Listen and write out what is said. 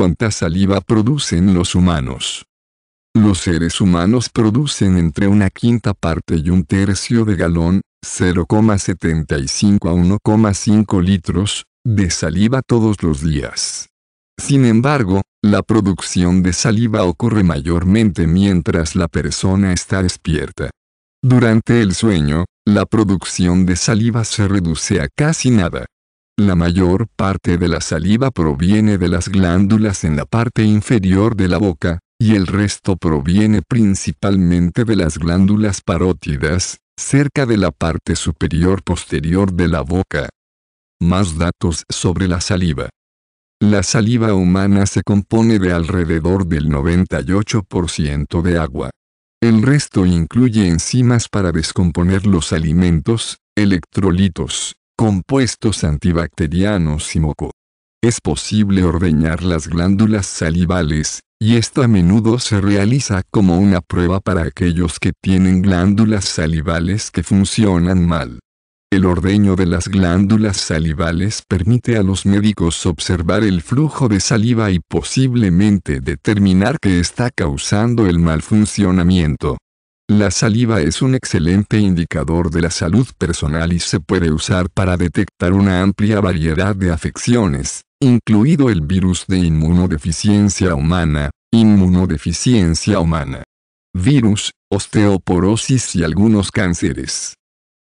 cuánta saliva producen los humanos. Los seres humanos producen entre una quinta parte y un tercio de galón, 0,75 a 1,5 litros, de saliva todos los días. Sin embargo, la producción de saliva ocurre mayormente mientras la persona está despierta. Durante el sueño, la producción de saliva se reduce a casi nada. La mayor parte de la saliva proviene de las glándulas en la parte inferior de la boca, y el resto proviene principalmente de las glándulas parótidas, cerca de la parte superior posterior de la boca. Más datos sobre la saliva. La saliva humana se compone de alrededor del 98% de agua. El resto incluye enzimas para descomponer los alimentos, electrolitos, compuestos antibacterianos y moco. Es posible ordeñar las glándulas salivales, y esto a menudo se realiza como una prueba para aquellos que tienen glándulas salivales que funcionan mal. El ordeño de las glándulas salivales permite a los médicos observar el flujo de saliva y posiblemente determinar qué está causando el mal funcionamiento. La saliva es un excelente indicador de la salud personal y se puede usar para detectar una amplia variedad de afecciones, incluido el virus de inmunodeficiencia humana, inmunodeficiencia humana, virus, osteoporosis y algunos cánceres.